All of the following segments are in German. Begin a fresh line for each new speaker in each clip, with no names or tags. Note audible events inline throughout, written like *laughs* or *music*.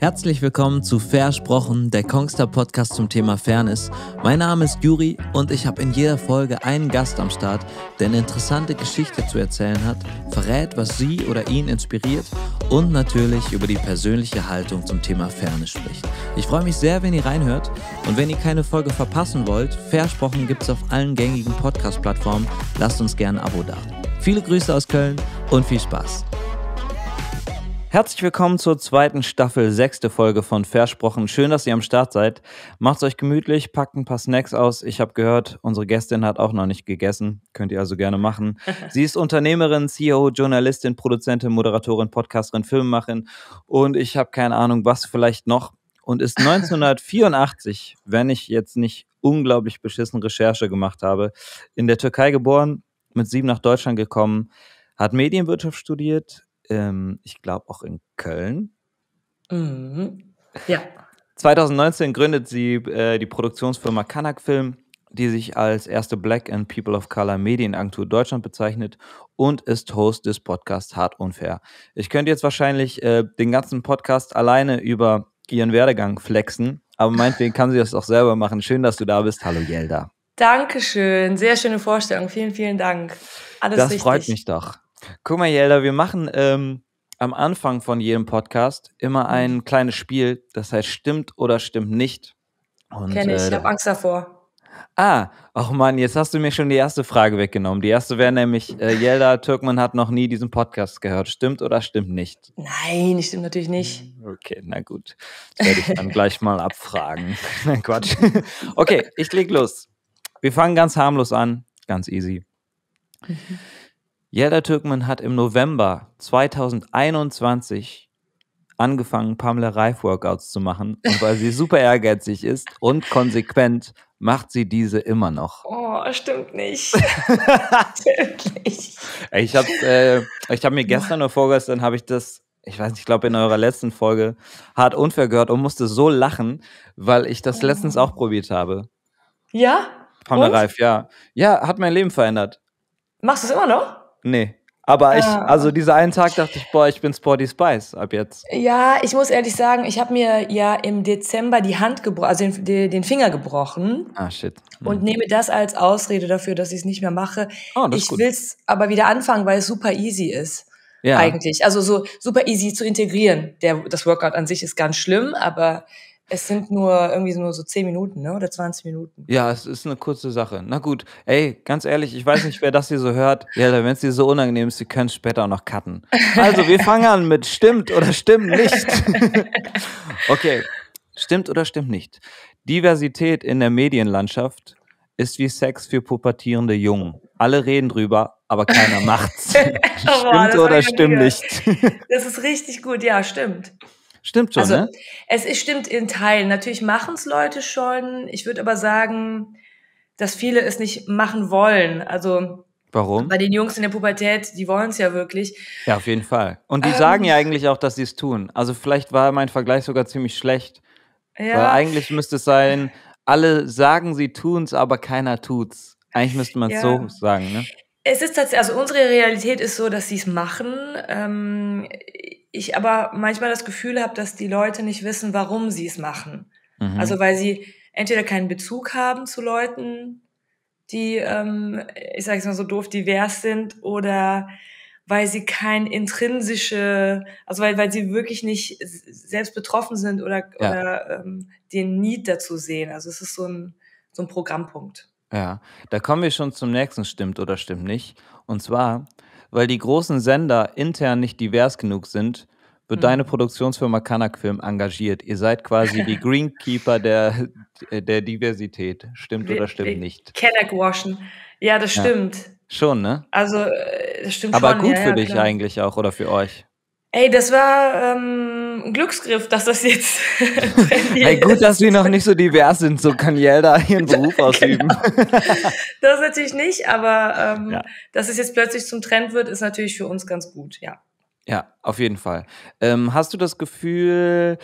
Herzlich willkommen zu Versprochen, der Kongster Podcast zum Thema Fairness. Mein Name ist Juri und ich habe in jeder Folge einen Gast am Start, der eine interessante Geschichte zu erzählen hat, verrät, was sie oder ihn inspiriert und natürlich über die persönliche Haltung zum Thema Fairness spricht. Ich freue mich sehr, wenn ihr reinhört und wenn ihr keine Folge verpassen wollt, Versprochen gibt es auf allen gängigen Podcast-Plattformen. Lasst uns gerne ein Abo da. Viele Grüße aus Köln und viel Spaß. Herzlich willkommen zur zweiten Staffel, sechste Folge von Versprochen. Schön, dass ihr am Start seid. Macht's euch gemütlich, packt ein paar Snacks aus. Ich habe gehört, unsere Gästin hat auch noch nicht gegessen. Könnt ihr also gerne machen. *laughs* Sie ist Unternehmerin, CEO, Journalistin, Produzentin, Moderatorin, Podcasterin, Filmemacherin und ich habe keine Ahnung, was vielleicht noch. Und ist 1984, *laughs* wenn ich jetzt nicht unglaublich beschissen Recherche gemacht habe, in der Türkei geboren, mit sieben nach Deutschland gekommen, hat Medienwirtschaft studiert, ähm, ich glaube auch in Köln.
Mhm. Ja.
2019 gründet sie äh, die Produktionsfirma Kanak Film, die sich als erste Black and People of Color Medienagentur Deutschland bezeichnet und ist Host des Podcasts Hart Unfair. Ich könnte jetzt wahrscheinlich äh, den ganzen Podcast alleine über ihren Werdegang flexen, aber meinetwegen kann sie das auch selber machen. Schön, dass du da bist. Hallo Jelda.
Dankeschön, sehr schöne Vorstellung. Vielen, vielen Dank. Alles das richtig. freut
mich doch. Guck mal, Jelda, wir machen ähm, am Anfang von jedem Podcast immer mhm. ein kleines Spiel, das heißt stimmt oder stimmt nicht.
Und, Kenn ich, äh, ich habe Angst davor.
Ah, ach oh Mann, jetzt hast du mir schon die erste Frage weggenommen. Die erste wäre nämlich, äh, Jelda Türkmann hat noch nie diesen Podcast gehört. Stimmt oder stimmt nicht?
Nein, stimmt natürlich nicht.
Hm, okay, na gut. Werde ich dann gleich mal abfragen. *laughs* Nein, Quatsch. Okay, ich leg los. Wir fangen ganz harmlos an, ganz easy. Mhm. Jeder Türkmann hat im November 2021 angefangen, Pamela Reif Workouts zu machen. Und weil sie *laughs* super ehrgeizig ist und konsequent, macht sie diese immer noch.
Oh, stimmt nicht. stimmt
*laughs* nicht. Ich habe äh, hab mir gestern oder vorgestern, habe ich das ich weiß nicht, ich glaube in eurer letzten Folge hart unfair gehört und musste so lachen, weil ich das letztens oh. auch probiert habe.
Ja? Pamela
Reif, ja. Ja, hat mein Leben verändert.
Machst du es immer noch?
Nee. Aber ich, ah. also dieser einen Tag dachte ich, boah, ich bin Sporty Spice ab jetzt.
Ja, ich muss ehrlich sagen, ich habe mir ja im Dezember die Hand gebrochen, also den, den, Finger gebrochen. Ah, shit. Hm. Und nehme das als Ausrede dafür, dass ich es nicht mehr mache. Oh, das ich will es aber wieder anfangen, weil es super easy ist. Ja. Eigentlich. Also so super easy zu integrieren. Der, das Workout an sich ist ganz schlimm, aber es sind nur irgendwie nur so 10 Minuten, ne? Oder 20 Minuten.
Ja, es ist eine kurze Sache. Na gut, ey, ganz ehrlich, ich weiß nicht, wer das hier so hört. Ja, wenn es dir so unangenehm ist, Sie können es später auch noch cutten. Also, wir fangen an mit stimmt oder stimmt nicht. *laughs* okay, stimmt oder stimmt nicht. Diversität in der Medienlandschaft ist wie Sex für pubertierende Jungen. Alle reden drüber, aber keiner
macht's. *laughs* Oh, stimmt oh, oder stimmt nicht? Das ist richtig gut, ja, stimmt. Stimmt schon, also, ne? Es ist, stimmt in Teilen. Natürlich machen es Leute schon. Ich würde aber sagen, dass viele es nicht machen wollen. Also Warum? Bei den Jungs in der Pubertät, die wollen es ja wirklich.
Ja, auf jeden Fall. Und die ähm, sagen ja eigentlich auch, dass sie es tun. Also vielleicht war mein Vergleich sogar ziemlich schlecht. Ja. Weil eigentlich müsste es sein, alle sagen, sie tun es, aber keiner tut's. Eigentlich müsste man es ja. so sagen, ne?
Es ist tatsächlich, also unsere Realität ist so, dass sie es machen. Ähm, ich aber manchmal das Gefühl habe, dass die Leute nicht wissen, warum sie es machen. Mhm. Also weil sie entweder keinen Bezug haben zu Leuten, die, ähm, ich sage es mal so doof, divers sind oder weil sie kein intrinsische, also weil, weil sie wirklich nicht selbst betroffen sind oder, ja. oder ähm, den Need dazu sehen. Also es ist so ein, so ein Programmpunkt.
Ja, da kommen wir schon zum nächsten Stimmt oder Stimmt nicht. Und zwar, weil die großen Sender intern nicht divers genug sind, wird hm. deine mhm. Produktionsfirma Kanak Film engagiert. Ihr seid quasi die *laughs* Greenkeeper der, der Diversität. Stimmt wir, oder stimmt wir nicht?
Kanak waschen. Ja, das stimmt. Ja. Schon, ne? Also, äh, das stimmt Aber schon. Aber gut ja, für ja, dich klar.
eigentlich auch oder für euch.
Ey, das war ähm, ein Glücksgriff, dass das jetzt. *laughs* Ey,
gut, dass wir noch nicht so divers sind, so kann da ihren *laughs* Beruf genau. ausüben. Genau. *laughs*
Das natürlich nicht, aber ähm, ja. dass es jetzt plötzlich zum Trend wird, ist natürlich für uns ganz gut, ja.
Ja, auf jeden Fall. Ähm, hast du das Gefühl,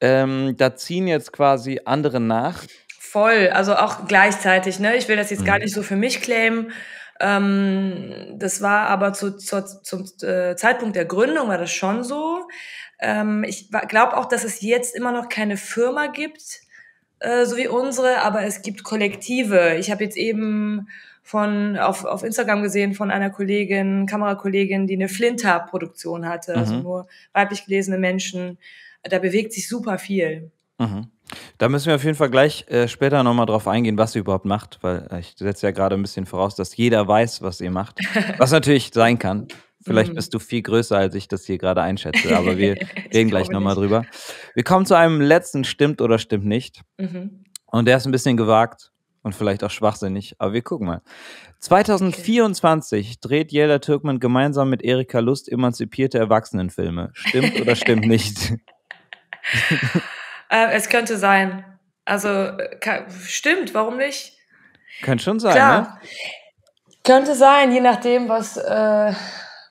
ähm, da ziehen jetzt quasi andere nach?
Voll, also auch gleichzeitig, ne? Ich will das jetzt mhm. gar nicht so für mich claimen, ähm, das war aber zu, zu, zum äh, Zeitpunkt der Gründung war das schon so. Ähm, ich glaube auch, dass es jetzt immer noch keine Firma gibt, äh, so wie unsere, aber es gibt Kollektive. Ich habe jetzt eben von auf, auf Instagram gesehen von einer Kollegin, Kamerakollegin, die eine Flinter-Produktion hatte, also mhm. also nur weiblich gelesene Menschen. Da bewegt sich super viel.
Mhm. Da müssen wir auf jeden Fall gleich äh, später nochmal drauf eingehen, was ihr überhaupt macht, weil äh, ich setze ja gerade ein bisschen voraus, dass jeder weiß, was ihr macht. *laughs* Was natürlich sein kann. Vielleicht mhm. bist du viel größer, als ich das hier gerade einschätze, aber wir *laughs* reden gleich nochmal drüber. Wir kommen zu einem letzten Stimmt oder Stimmt nicht. Mhm. Und der ist ein bisschen gewagt und vielleicht auch schwachsinnig, aber wir gucken mal. 2024 okay. dreht Jella Türkmann gemeinsam mit Erika Lust emanzipierte Erwachsenenfilme. Stimmt oder stimmt nicht?
*laughs* Äh, es könnte sein. Also äh, kann, stimmt, warum nicht?
Könnte schon sein, Klar.
ne? Könnte sein, je nachdem, was, äh,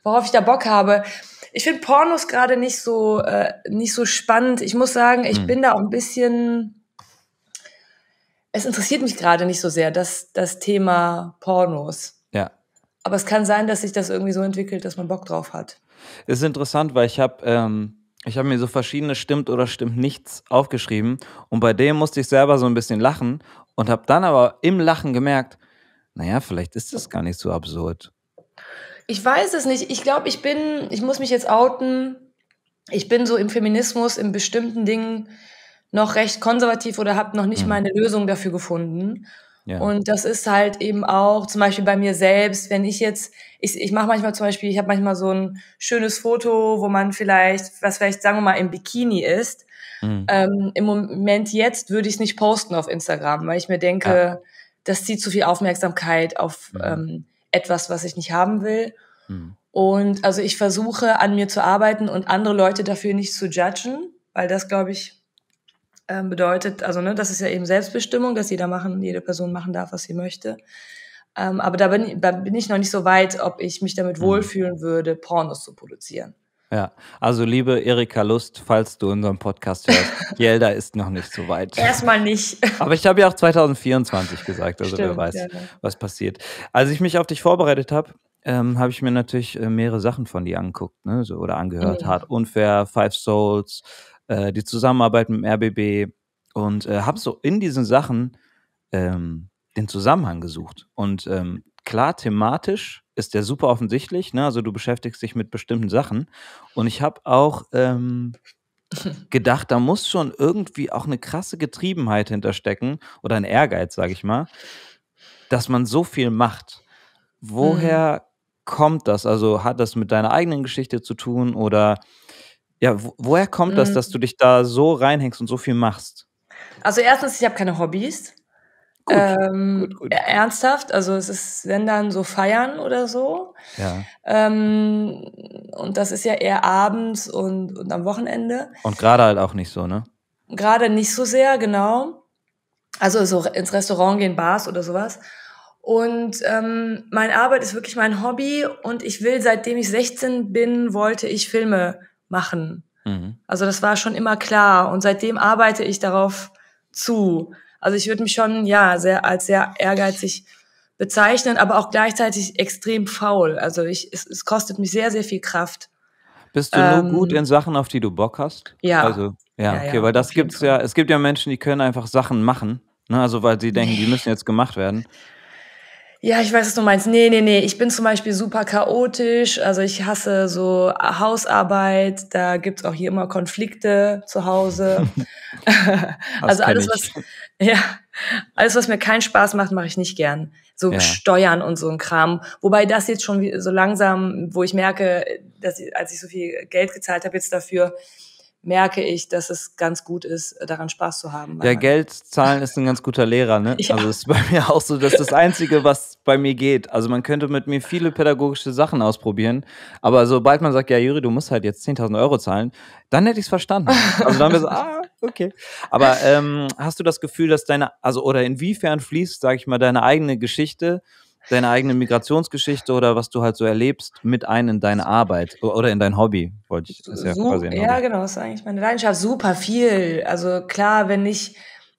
worauf ich da Bock habe. Ich finde Pornos gerade nicht so äh, nicht so spannend. Ich muss sagen, ich hm. bin da auch ein bisschen. Es interessiert mich gerade nicht so sehr, das, das Thema Pornos. Ja. Aber es kann sein, dass sich das irgendwie so entwickelt, dass man Bock
drauf hat. Ist interessant, weil ich habe ähm, ich habe mir so verschiedene stimmt oder stimmt nichts aufgeschrieben und bei dem musste ich selber so ein bisschen lachen und habe dann aber im Lachen gemerkt, naja, vielleicht ist das gar nicht so absurd.
Ich weiß es nicht. Ich glaube, ich bin, ich muss mich jetzt outen, ich bin so im Feminismus in bestimmten Dingen noch recht konservativ oder habe noch nicht mhm. meine Lösung dafür gefunden. Ja. Und das ist halt eben auch zum Beispiel bei mir selbst, wenn ich jetzt, ich, ich mache manchmal zum Beispiel, ich habe manchmal so ein schönes Foto, wo man vielleicht, was vielleicht sagen wir mal im Bikini ist. Mhm. Ähm, Im Moment jetzt würde ich es nicht posten auf Instagram, weil ich mir denke, ja. das zieht zu viel Aufmerksamkeit auf mhm. ähm, etwas, was ich nicht haben will. Mhm. Und also ich versuche an mir zu arbeiten und andere Leute dafür nicht zu judgen, weil das, glaube ich, ähm, bedeutet, also ne, das ist ja eben Selbstbestimmung, dass jeder machen, jede Person machen darf, was sie möchte. Ähm, aber da bin, da bin ich noch nicht so weit, ob ich mich damit mhm. wohlfühlen würde, Pornos zu produzieren.
Ja, also liebe Erika Lust, falls du unseren Podcast hörst, Jelda *laughs* ist noch nicht so weit. Erstmal
nicht. *laughs* Aber ich
habe ja auch 2024 gesagt, also Stimmt, wer weiß, ja. was passiert. Als ich mich auf dich vorbereitet habe, ähm, habe ich mir natürlich äh, mehrere Sachen von dir angeguckt, ne? so, oder angehört. Mhm. Hart Unfair, Five Souls, äh, die Zusammenarbeit mit dem RBB und äh, habe mhm. so in diesen Sachen ähm, den Zusammenhang gesucht. Und ähm, klar, thematisch ist der super offensichtlich. Ne? Also du beschäftigst dich mit bestimmten Sachen. Und ich habe auch ähm, *laughs* gedacht, da muss schon irgendwie auch eine krasse Getriebenheit hinterstecken oder ein Ehrgeiz, sage ich mal, dass man so viel macht. Mhm. Woher mhm. kommt das? Also hat das mit deiner eigenen Geschichte zu tun oder ja, wo, woher kommt mhm. das, dass du dich da so reinhängst und so viel machst?
Also erstens, ich habe keine Hobbys. Gut, ähm, gut, gut. E, ernsthaft, also es ist, wenn dann so feiern oder so. Ja. Ähm, und das ist ja eher abends und, und am Wochenende.
Und gerade halt auch nicht so, ne?
Gerade nicht so sehr, genau. Also so ins Restaurant gehen, Bars oder sowas. Und ähm, meine Arbeit ist wirklich mein Hobby und ich will, seitdem ich 16 bin, wollte ich Filme machen. Mhm. Also das war schon immer klar und seitdem arbeite ich darauf zu. Also ich würde mich schon ja sehr als sehr ehrgeizig bezeichnen, aber auch gleichzeitig extrem faul. Also ich, es, es kostet mich sehr, sehr viel Kraft.
Bist du ähm, nur gut in Sachen, auf die du Bock hast? Ja. Also, ja, ja okay, ja, weil das gibt's Fall. ja, es gibt ja Menschen, die können einfach Sachen machen. Ne? Also weil sie denken, die müssen jetzt gemacht werden.
Ja, ich weiß, was du meinst. Nee, nee, nee. Ich bin zum Beispiel super chaotisch. Also ich hasse so Hausarbeit. Da gibt's auch hier immer Konflikte zu Hause. *laughs* *laughs* also alles, was, *laughs* ja, alles, was mir keinen Spaß macht, mache ich nicht gern. So ja. Steuern und so ein Kram. Wobei das jetzt schon so langsam, wo ich merke, dass ich, als ich so viel Geld gezahlt habe jetzt dafür, merke ich, dass es ganz gut ist, äh, daran Spaß zu haben. Ja,
Geld zahlen ist ein ganz guter Lehrer, ne? *laughs* Ja. Also ist bei mir auch so, dass das Einzige, was bei mir geht. Also man könnte mit mir viele pädagogische Sachen ausprobieren, aber sobald man sagt, ja, Juri, du musst halt jetzt 10.000 Euro zahlen, dann hätte ich es verstanden. Also dann wäre so, ah, okay. Aber ähm, hast du das Gefühl, dass deine, also oder inwiefern fließt, sage ich mal, deine eigene Geschichte deine eigene Migrationsgeschichte oder was du halt so erlebst mit ein in deine Arbeit oder in dein Hobby, wollte ich. das ja, Sup quasi ja,
genau, ist eigentlich meine Leidenschaft. Super viel. Also klar, wenn ich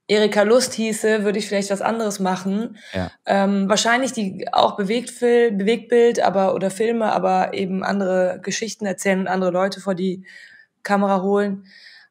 Erika Lust hieße, würde ich vielleicht was anderes machen. Ja. Ähm, wahrscheinlich die auch Bewegtfil Bewegtbild, aber oder Filme, aber eben andere Geschichten erzählen und andere Leute vor die Kamera holen.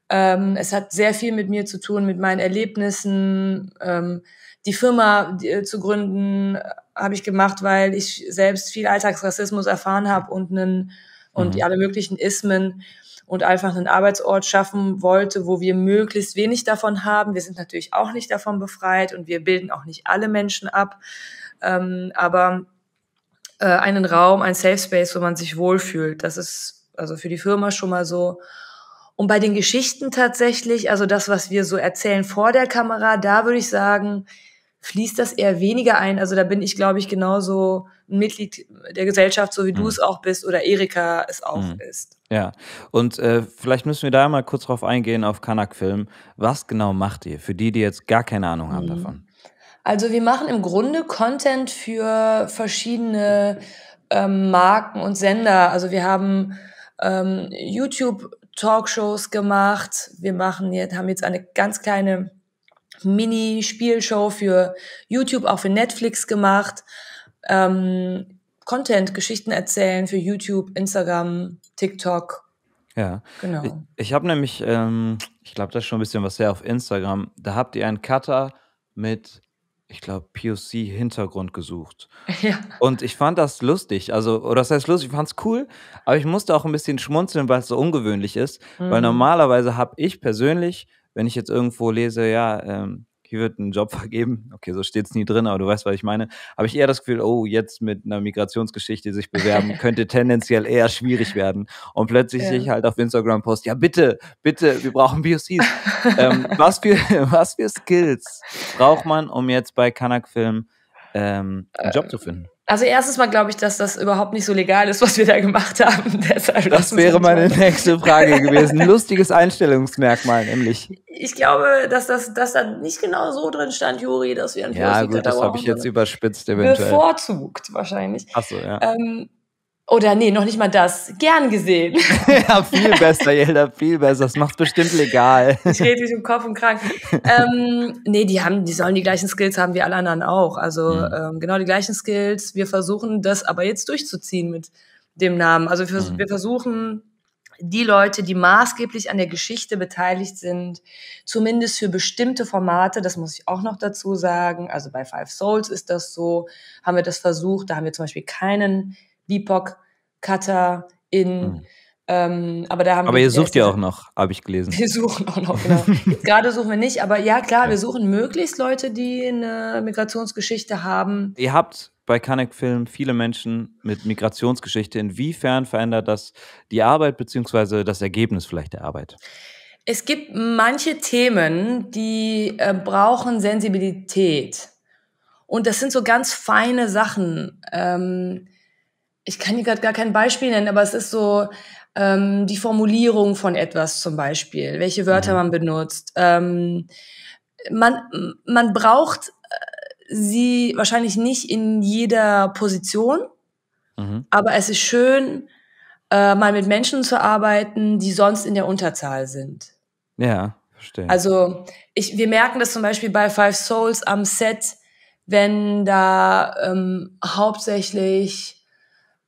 Ähm, es hat sehr viel mit mir zu tun, mit meinen Erlebnissen. Ähm, die Firma die, äh, zu gründen äh, habe ich gemacht, weil ich selbst viel Alltagsrassismus erfahren habe und, einen, und mhm. alle möglichen Ismen und einfach einen Arbeitsort schaffen wollte, wo wir möglichst wenig davon haben. Wir sind natürlich auch nicht davon befreit und wir bilden auch nicht alle Menschen ab, ähm, aber äh, einen Raum, ein Safe Space, wo man sich wohlfühlt, das ist also für die Firma schon mal so und bei den Geschichten tatsächlich, also das, was wir so erzählen vor der Kamera, da würde ich sagen, fließt das eher weniger ein. Also da bin ich, glaube ich, genauso ein Mitglied der Gesellschaft, so wie mhm. du es auch bist oder Erika es auch mhm. ist.
Ja, und äh, vielleicht müssen wir da mal kurz drauf eingehen auf Kanak-Film. Was genau macht ihr für die, die jetzt gar keine Ahnung haben mhm.
davon? Also wir machen im Grunde Content für verschiedene ähm, Marken und Sender. Also wir haben ähm, YouTube Talkshows gemacht. Wir machen jetzt, haben jetzt eine ganz kleine Mini-Spielshow für YouTube, auch für Netflix gemacht. Ähm, Content, Geschichten erzählen für YouTube, Instagram, TikTok.
Ja, genau. Ich, ich habe nämlich, ähm, ich glaube, das ist schon ein bisschen was her auf Instagram. Da habt ihr einen Cutter mit ich glaube, POC-Hintergrund gesucht. *laughs* Ja. Und ich fand das lustig. Also, oder das heißt lustig, ich fand es cool, aber ich musste auch ein bisschen schmunzeln, weil es so ungewöhnlich ist. Mhm. Weil normalerweise habe ich persönlich, wenn ich jetzt irgendwo lese, ja, ähm, hier wird ein Job *laughs* vergeben. Okay, so steht es nie drin, aber du weißt, was ich meine. Habe ich eher das Gefühl, oh, jetzt mit einer Migrationsgeschichte sich bewerben, *laughs* könnte tendenziell eher schwierig werden. Und plötzlich ja. sehe ich halt auf Instagram Post, ja bitte, bitte, wir brauchen BOCs. ähm, *laughs* was, für, was für Skills braucht man, um jetzt bei Kanak Film ähm, einen Job äh, zu finden?
Also erstens mal glaube ich, dass das überhaupt nicht so legal ist, was wir da gemacht haben. *laughs* Deshalb
das wäre meine nächste Frage *laughs* gewesen. Lustiges Einstellungsmerkmal nämlich.
Ich glaube, dass das dass da nicht genau so drin stand, Juri, dass wir einen Ja gut, das habe ich jetzt
überspitzt eventuell.
Bevorzugt
wahrscheinlich. Ach so, ja.
Ähm, oder nee, noch nicht mal das. Gern gesehen. *laughs*
ja, viel besser, Jelda, viel besser. Das macht bestimmt legal. ich rede mich
im Kopf und krank. ähm, nee, die haben, die sollen die gleichen Skills haben wie alle anderen auch. Also mhm. ähm, genau die gleichen Skills. Wir versuchen das aber jetzt durchzuziehen mit dem Namen. Also wir, mhm. wir versuchen die Leute, die maßgeblich an der Geschichte beteiligt sind, zumindest für bestimmte Formate, das muss ich auch noch dazu sagen, also bei Five Souls ist das so, haben wir das versucht, da haben wir zum Beispiel keinen Bipok, Kata, in. Mhm. Ähm, aber da haben aber wir, ihr sucht ja
auch noch, habe ich gelesen. Wir
suchen auch noch, genau. Gerade suchen wir nicht, aber ja klar, wir suchen möglichst Leute, die eine Migrationsgeschichte haben.
Ihr habt bei Kanek Film viele Menschen mit Migrationsgeschichte. Inwiefern verändert das die Arbeit beziehungsweise das Ergebnis vielleicht der Arbeit?
Es gibt manche Themen, die äh, brauchen Sensibilität. Und das sind so ganz feine Sachen. Ähm, ich kann dir gerade gar kein Beispiel nennen, aber es ist so ähm, die Formulierung von etwas zum Beispiel, welche Wörter mhm. man benutzt. Ähm, man, man braucht äh, sie wahrscheinlich nicht in jeder Position, mhm. aber es ist schön, äh, mal mit Menschen zu arbeiten, die sonst in der Unterzahl sind.
Ja, verstehe.
Also ich, wir merken das zum Beispiel bei Five Souls am Set, wenn da ähm, hauptsächlich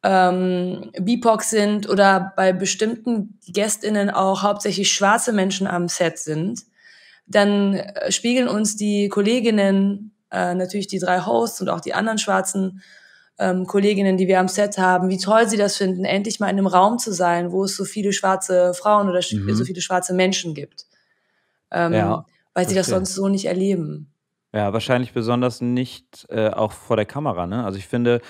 ähm, BIPOC sind oder bei bestimmten GästInnen auch hauptsächlich schwarze Menschen am Set sind, dann äh, spiegeln uns die Kolleginnen, äh, natürlich die drei Hosts und auch die anderen schwarzen ähm, Kolleginnen, die wir am Set haben, wie toll sie das finden, endlich mal in einem Raum zu sein, wo es so viele schwarze Frauen oder mhm. so viele schwarze Menschen gibt. Ähm, ja, weil sie das sonst so nicht erleben.
Ja, wahrscheinlich besonders nicht äh, auch vor der Kamera. Ne? Also ich finde,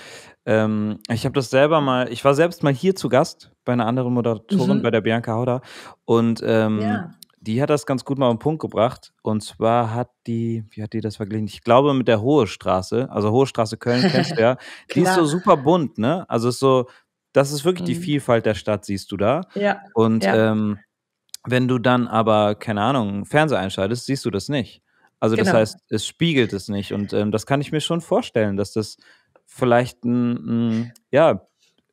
ähm, ich habe das selber mal, ich war selbst mal hier zu Gast bei einer anderen Moderatorin, mhm. bei der Bianca Hauder. Und ähm, ja. die hat das ganz gut mal auf den Punkt gebracht. Und zwar hat die, wie hat die das verglichen? Ich glaube mit der Hohe Straße, also Hohe Straße Köln kennst du ja. *laughs* die ist so super bunt, ne? Also ist so, das ist wirklich mhm. die Vielfalt der Stadt, siehst du da. Ja. Und ja. Ähm, wenn du dann aber, keine Ahnung, Fernseher einschaltest, siehst du das nicht. Also genau. das heißt, es spiegelt es nicht. Und ähm, das kann ich mir schon vorstellen, dass das vielleicht ein, ein ja,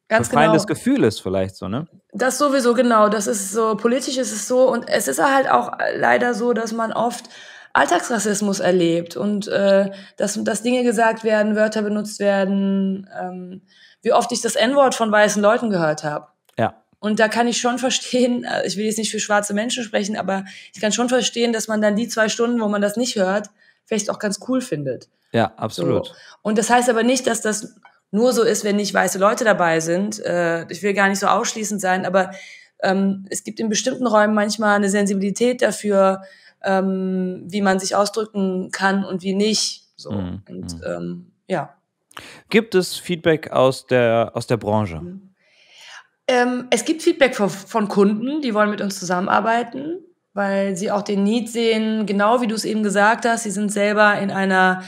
Ganz befreiendes genau. Gefühl ist vielleicht so, ne?
Das sowieso, genau. Das ist so, politisch ist es so. Und es ist halt auch äh, leider so, dass man oft Alltagsrassismus erlebt und äh, dass, dass Dinge gesagt werden, Wörter benutzt werden. Ähm, wie oft ich das N-Wort von weißen Leuten gehört habe. Ja. Und da kann ich schon verstehen, *laughs* äh, ich will jetzt nicht für schwarze Menschen sprechen, aber ich kann schon verstehen, dass man dann die zwei Stunden, wo man das nicht hört, vielleicht auch ganz cool findet. Ja, absolut. So. Und das heißt aber nicht, dass das nur so ist, wenn nicht weiße Leute dabei sind. Äh, ich will gar nicht so ausschließend sein, aber ähm, es gibt in bestimmten Räumen manchmal eine Sensibilität dafür, ähm, wie man sich ausdrücken kann und wie nicht. So. Mhm.
Und mhm. ähm, ja. Gibt es Feedback aus der, aus der Branche? Mhm.
Ähm, es gibt Feedback von, von, Kunden, die wollen mit uns zusammenarbeiten, weil sie auch den Need sehen, genau wie du es eben gesagt hast, sie sind selber in einer,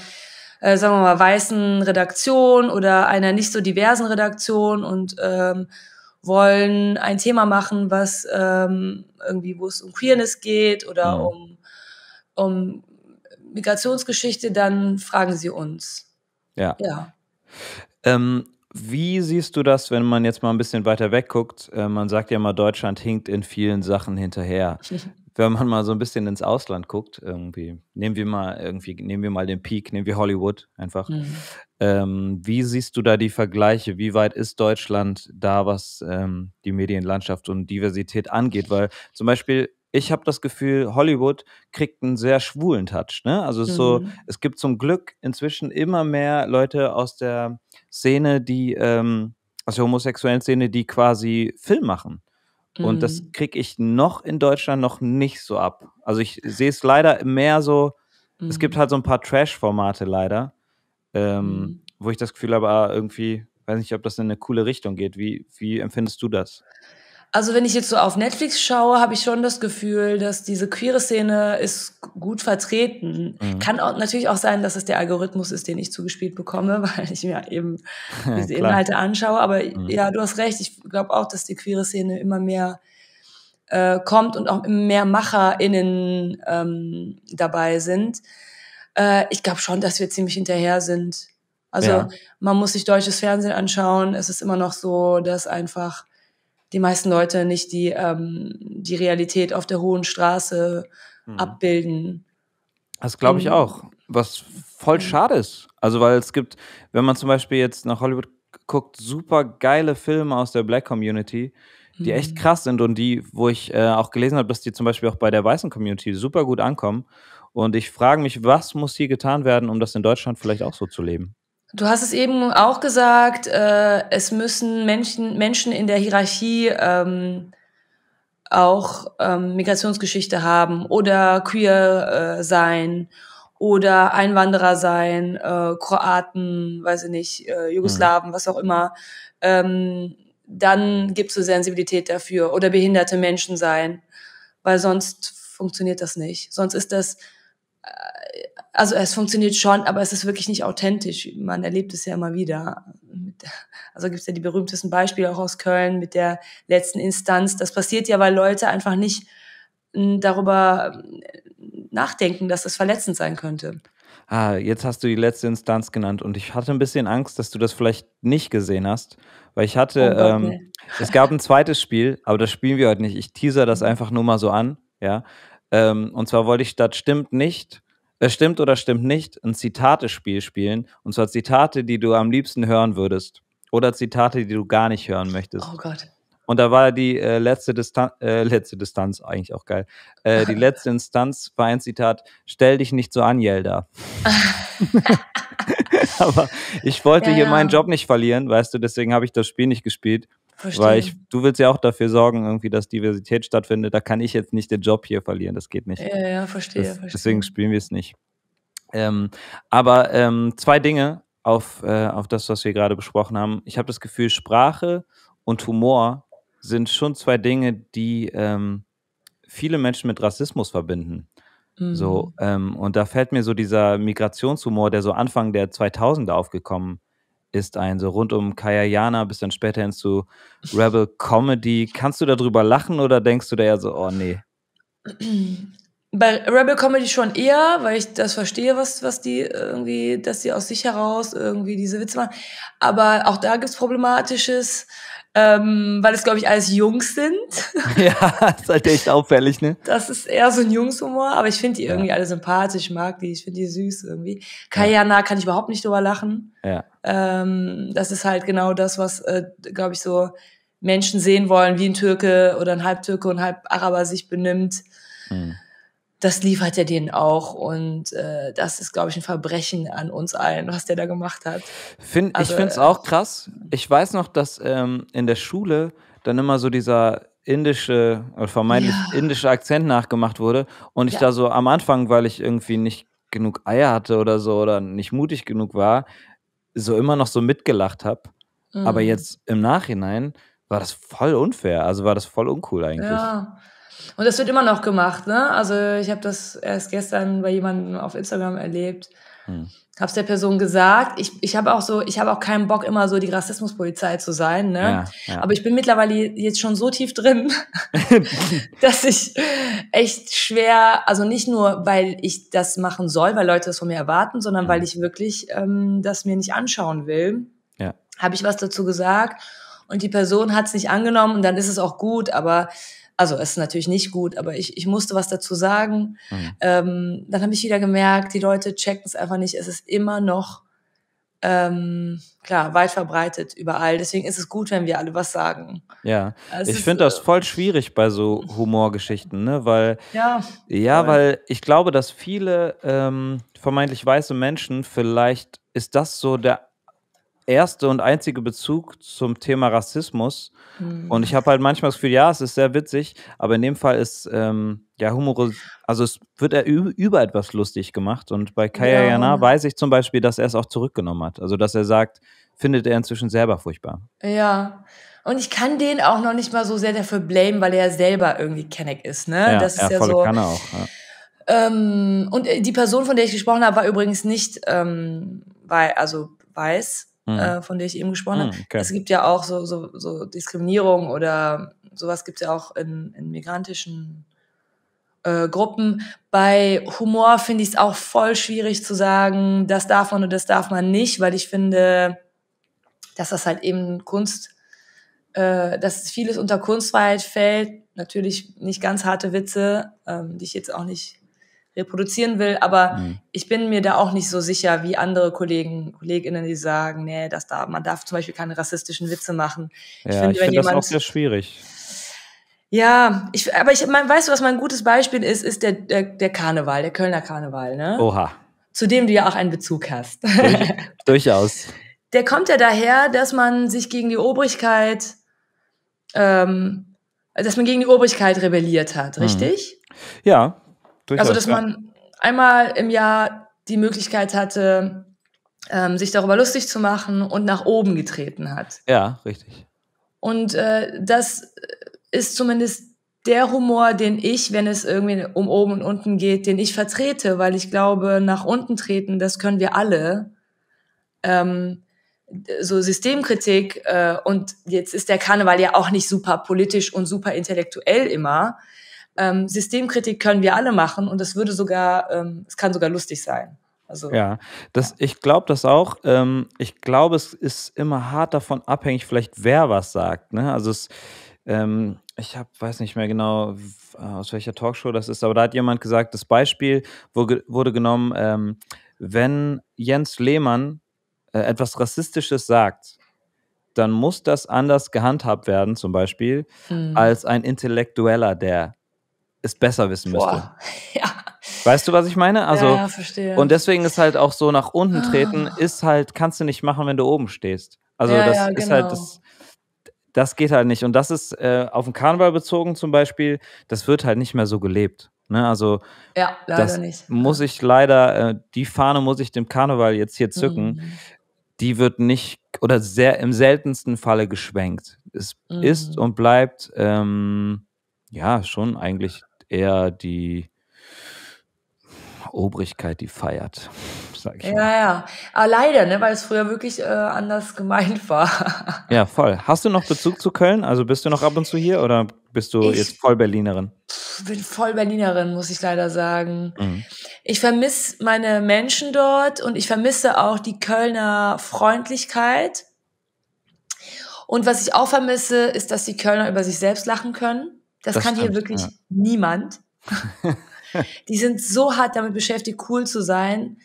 äh, sagen wir mal, weißen Redaktion oder einer nicht so diversen Redaktion und ähm, wollen ein Thema machen, was ähm, irgendwie, wo es um Queerness geht oder mhm. um, um Migrationsgeschichte, dann fragen sie uns. Ja. ja.
Ähm, wie siehst du das, wenn man jetzt mal ein bisschen weiter wegguckt? Äh, man sagt ja mal, Deutschland hinkt in vielen Sachen hinterher. *laughs* wenn man mal so ein bisschen ins Ausland guckt, irgendwie, nehmen wir mal irgendwie, nehmen wir mal den Peak, nehmen wir Hollywood einfach. Mhm. Ähm, wie siehst du da die Vergleiche? Wie weit ist Deutschland da, was ähm, die Medienlandschaft und Diversität angeht? Weil zum Beispiel ich habe das Gefühl, Hollywood kriegt einen sehr schwulen Touch. Ne? Also mhm. so, es gibt zum Glück inzwischen immer mehr Leute aus der Szene, die, ähm, aus der homosexuellen Szene, die quasi Film machen. Mhm. Und das mhm. kriege ich noch in Deutschland noch nicht so ab. Also ich sehe es leider mehr so, mhm. es gibt mhm. halt so ein paar Trash-Formate leider, ähm, mhm. wo ich das Gefühl habe, ah, irgendwie, weiß nicht, ob das in eine coole Richtung geht. Wie, wie empfindest du das?
Also wenn ich jetzt so auf Netflix schaue, habe ich schon das Gefühl, dass diese queere Szene ist gut vertreten. Mhm. Kann auch, natürlich auch sein, dass es der Algorithmus ist, den ich zugespielt bekomme, *laughs* weil ich mir eben
*laughs* diese ja, Inhalte
anschaue. Aber mhm. ja, du hast recht. Ich glaube auch, dass die queere Szene immer mehr äh, kommt und auch immer mehr MacherInnen ähm, dabei sind. Äh, ich glaube schon, dass wir ziemlich hinterher sind. Also ja. man muss sich deutsches Fernsehen anschauen. Es ist immer noch so, dass einfach die meisten Leute nicht die, ähm, die Realität auf der hohen Straße mhm. abbilden.
Das glaube ich ähm, auch, was voll schade ist. Also, weil es gibt, wenn man zum Beispiel jetzt nach Hollywood guckt, super geile Filme aus der Black Community, die mhm. echt krass sind und die, wo ich äh, auch gelesen habe, dass die zum Beispiel auch bei der weißen Community super gut ankommen. Und ich frage mich, was muss hier getan werden, um das in Deutschland vielleicht auch so zu leben?
Du hast es eben auch gesagt, äh, es müssen Menschen, Menschen in der Hierarchie ähm, auch ähm, Migrationsgeschichte haben oder queer äh, sein oder Einwanderer sein, äh, Kroaten, weiß ich nicht, äh, Jugoslawen, mhm. was auch immer. Ähm, dann gibt es eine Sensibilität dafür oder behinderte Menschen sein, weil sonst funktioniert das nicht. Sonst ist das äh, also es funktioniert schon, aber es ist wirklich nicht authentisch. Man erlebt es ja immer wieder. Also gibt es ja die berühmtesten Beispiele auch aus Köln mit der letzten Instanz. Das passiert ja, weil Leute einfach nicht hm, darüber hm, nachdenken, dass das verletzend sein könnte.
Ah, jetzt hast du die letzte Instanz genannt und ich hatte ein bisschen Angst, dass du das vielleicht nicht gesehen hast, weil ich hatte, oh Gott, ähm, nee. es gab ein zweites Spiel, aber das spielen wir heute nicht. Ich teaser das mhm. einfach nur mal so an, ja. Ähm, und zwar wollte ich, das stimmt nicht, es stimmt oder stimmt nicht, ein Zitate-Spiel spielen. Und zwar Zitate, die du am liebsten hören würdest. Oder Zitate, die du gar nicht hören möchtest. Oh Gott. Und da war die äh, letzte, Distan äh, letzte Distanz, eigentlich auch geil. Äh, die *laughs* letzte Instanz war ein Zitat: Stell dich nicht so an, Yelda. *laughs* *laughs* Aber ich wollte ja, hier ja. meinen Job nicht verlieren, weißt du, deswegen habe ich das Spiel nicht gespielt. Verstehen. Weil ich, du willst ja auch dafür sorgen, irgendwie, dass Diversität stattfindet. Da kann ich jetzt nicht den Job hier verlieren. Das geht nicht. Ja, ja, verstehe. Das, verstehe. Deswegen spielen wir es nicht. Ähm, aber ähm, zwei Dinge auf, äh, auf das, was wir gerade besprochen haben. Ich habe das Gefühl, Sprache und Humor sind schon zwei Dinge, die ähm, viele Menschen mit Rassismus verbinden. Mhm. So, ähm, und da fällt mir so dieser Migrationshumor, der so Anfang der 2000er aufgekommen ist ist ein, so rund um Kayayana, bis dann später hin zu Rebel Comedy. Kannst du darüber lachen oder denkst du da ja so, oh nee?
Bei Rebel Comedy schon eher, weil ich das verstehe, was, was die äh, irgendwie, dass sie aus sich heraus irgendwie diese Witze machen. Aber auch da gibt es Problematisches ähm, weil es, glaube ich, alles Jungs sind. *laughs*
Ja, ist halt echt auffällig, ne?
Das ist eher so ein Jungshumor, aber ich finde die irgendwie ja. alle sympathisch, mag die, ich finde die süß irgendwie. Kayana ja. kann ich überhaupt nicht drüber lachen. Ja. Ähm, das ist halt genau das, was, äh, glaube ich, so Menschen sehen wollen, wie ein Türke oder ein Halbtürke und ein Halb-Araber sich benimmt. Mhm das liefert er denen auch. Und äh, das ist, glaube ich, ein Verbrechen an uns allen, was der da gemacht hat. Find, also, ich finde es äh,
auch krass. Ich weiß noch, dass ähm, in der Schule dann immer so dieser indische oder vermeintlich ja. indische Akzent nachgemacht wurde und ich ja. da so am Anfang, weil ich irgendwie nicht genug Eier hatte oder so oder nicht mutig genug war, so immer noch so mitgelacht habe.
Mhm. Aber jetzt
im Nachhinein war das voll unfair, also war das voll uncool eigentlich. Ja.
Und das wird immer noch gemacht, ne? Also ich habe das erst gestern bei jemandem auf Instagram erlebt. Hm. Hab's der Person gesagt. Ich, ich habe auch so, ich habe auch keinen Bock, immer so die Rassismuspolizei zu sein, ne? Ja, ja. Aber ich bin mittlerweile jetzt schon so tief drin, *laughs* dass ich echt schwer, also nicht nur, weil ich das machen soll, weil Leute das von mir erwarten, sondern ja. weil hm. ich wirklich ähm, das mir nicht anschauen will. Ja. Habe ich was dazu gesagt? und die Person hat es nicht angenommen und dann ist es auch gut, aber also es ist natürlich nicht gut, aber ich, ich musste was dazu sagen. Mhm. Ähm, dann habe ich wieder gemerkt, die Leute checken es einfach nicht. Es ist immer noch ähm, klar, weit verbreitet überall. Deswegen ist es gut, wenn wir alle was sagen.
Ja, also, es ich finde das voll schwierig bei so Humorgeschichten, ne? Weil ja, ja weil ich glaube, dass viele ähm, vermeintlich weiße Menschen vielleicht ist das so der erste und einzige Bezug zum Thema Rassismus. Mhm. Und ich habe halt manchmal das Gefühl, ja, es ist sehr witzig, aber in dem Fall ist ähm, ja Humor, also es wird er über etwas lustig gemacht. Und bei Kaya ja. Jana weiß ich zum Beispiel, dass er es auch zurückgenommen hat. Also dass er sagt, findet er inzwischen selber furchtbar.
Ja. Und ich kann den auch noch nicht mal so sehr dafür blamen, weil er ja selber irgendwie Kenneck ist, ne? Ja, das ist ja, ja so. Kann er auch, ja. Ähm, und äh, die Person, von der ich gesprochen habe, war übrigens nicht ähm, bei, also weiß, mhm. äh, von der ich eben gesprochen habe. Mhm, okay. Es gibt ja auch so, so, so Diskriminierung oder sowas gibt es ja auch in, in migrantischen äh, Gruppen. Bei Humor finde ich es auch voll schwierig zu sagen, das darf man und das darf man nicht, weil ich finde, dass das halt eben Kunst, äh, dass vieles unter Kunstfreiheit fällt. Natürlich nicht ganz harte Witze, ähm, die ich jetzt auch nicht reproduzieren will, aber mhm. ich bin mir da auch nicht so sicher, wie andere Kollegen, KollegInnen, die sagen, nee, das da, man darf zum Beispiel keine rassistischen Witze machen. Ja, ich finde find, find das auch
sehr schwierig.
Ja, ich, aber ich, man, weißt du, was mein gutes Beispiel ist, ist der, der, der Karneval, der Kölner Karneval, ne? Oha. Zu dem du ja auch einen Bezug hast. Durch,
*laughs* durchaus.
Der kommt ja daher, dass man sich gegen die Obrigkeit, ähm, dass man gegen die Obrigkeit rebelliert hat, mhm. richtig? Mhm.
Ja, Durchaus, also, dass man
einmal im Jahr die Möglichkeit hatte, ähm, sich darüber lustig zu machen und nach oben getreten hat.
Ja, richtig.
Und äh, das ist zumindest der Humor, den ich, wenn es irgendwie um oben und unten geht, den ich vertrete, weil ich glaube, nach unten treten, das können wir alle. Ähm, so Systemkritik äh, und jetzt ist der Karneval ja auch nicht super politisch und super intellektuell immer ähm, Systemkritik können wir alle machen und es würde sogar, ähm, es kann sogar lustig sein. Also, ja,
das, ja. ich glaube das auch. Ähm, ich glaube, es ist immer hart davon abhängig, vielleicht wer was sagt. Ne? Also es, ähm, ich habe, weiß nicht mehr genau, äh, aus welcher Talkshow das ist, aber da hat jemand gesagt, das Beispiel wurde, wurde genommen, ähm, wenn Jens Lehmann äh, etwas Rassistisches sagt, dann muss das anders gehandhabt werden, zum Beispiel, mhm. als ein Intellektueller, der es besser wissen müsste. Boah. *laughs* Ja. Weißt du, was ich meine? Also, ja, ja, verstehe. Und deswegen ist halt auch so nach unten ah. treten, ist halt, kannst du nicht machen, wenn du oben stehst. Also ja, das ja, ist genau. halt das. Genau. Das geht halt nicht. Und das ist äh, auf den Karneval bezogen zum Beispiel, das wird halt nicht mehr so gelebt. Ne? Also
ja, leider das nicht.
muss ich leider, äh, die Fahne muss ich dem Karneval jetzt hier zücken. Mhm. Die wird nicht oder sehr im seltensten Falle geschwenkt. Es mhm. ist und bleibt ähm, ja schon eigentlich eher die Obrigkeit, die feiert, sag ich ja,
mal. Ja, Aber leider, ne, weil es früher wirklich äh, anders gemeint *laughs* war.
Ja, voll. Hast du noch Bezug zu Köln? Also bist du noch ab und zu hier oder bist du ich jetzt voll Berlinerin?
Ich bin voll Berlinerin, muss ich leider sagen. Mhm. Ich vermisse meine Menschen dort und ich vermisse auch die Kölner Freundlichkeit. Und was ich auch vermisse, ist, dass die Kölner über sich selbst lachen können. Das, das kann hier wirklich ja. niemand. *laughs* die sind so hart damit beschäftigt, cool zu sein.